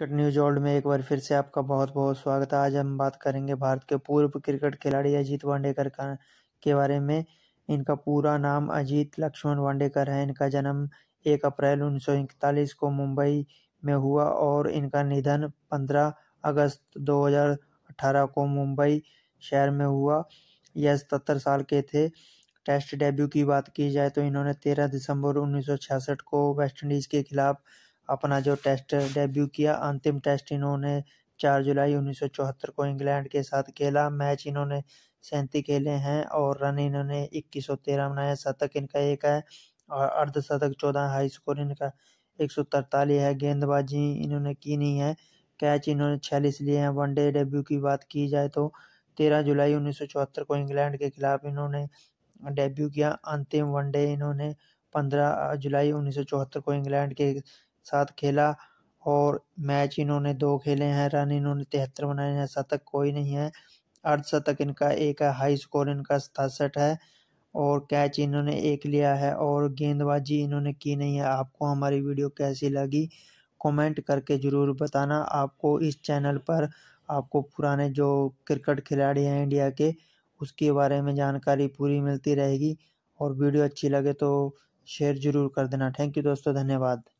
cricket news world में एक बार फिर से आपका बहुत बहुत स्वागत है आज हम बात करेंगे भारत के पूर्व क्रिकेट खिलाड़ी अजीत वांडेकर का के बारे में इनका पूरा नाम अजीत लक्ष्मण वांडेकर है इनका जन्म एक अप्रैल उन्नीस को मुंबई में हुआ और इनका निधन 15 अगस्त 2018 को मुंबई शहर में हुआ यह सतर साल के थे टेस्ट डेब्यू की बात की जाए तो इन्होंने 13 दिसंबर 1966 को वेस्टइंडीज़ के खिलाफ अपना जो टेस्ट डेब्यू किया अंतिम टेस्ट इन्होंने 4 जुलाई 1974 को इंग्लैंड के साथ खेला मैच इन्होंने सैंती खेले हैं और रन इन्होंने 2113 बनाया शतक इनका एक है और अर्धशतक 14 हाई स्कोर इनका एक है गेंदबाजी इन्होंने की नहीं है कैच इन्होंने छियालीस लिए हैं वनडे डेब्यू की बात की जाए तो तेरह जुलाई 1974 को इंग्लैंड के खिलाफ इन्होंने डेब्यू किया अंतिम वनडे इन्होंने पंद्रह जुलाई 1974 को इंग्लैंड के साथ खेला और मैच इन्होंने दो खेले हैं रन इन्होंने तिहत्तर बनाए हैं शतक कोई नहीं है अर्धशतक इनका एक है हाई स्कोर इनका सतासठ है और कैच इन्होंने एक लिया है और गेंदबाजी इन्होंने की नहीं है आपको हमारी वीडियो कैसी लगी कमेंट करके ज़रूर बताना आपको इस चैनल पर आपको पुराने जो क्रिकेट खिलाड़ी हैं इंडिया के उसके बारे में जानकारी पूरी मिलती रहेगी और वीडियो अच्छी लगे तो शेयर ज़रूर कर देना थैंक यू दोस्तों धन्यवाद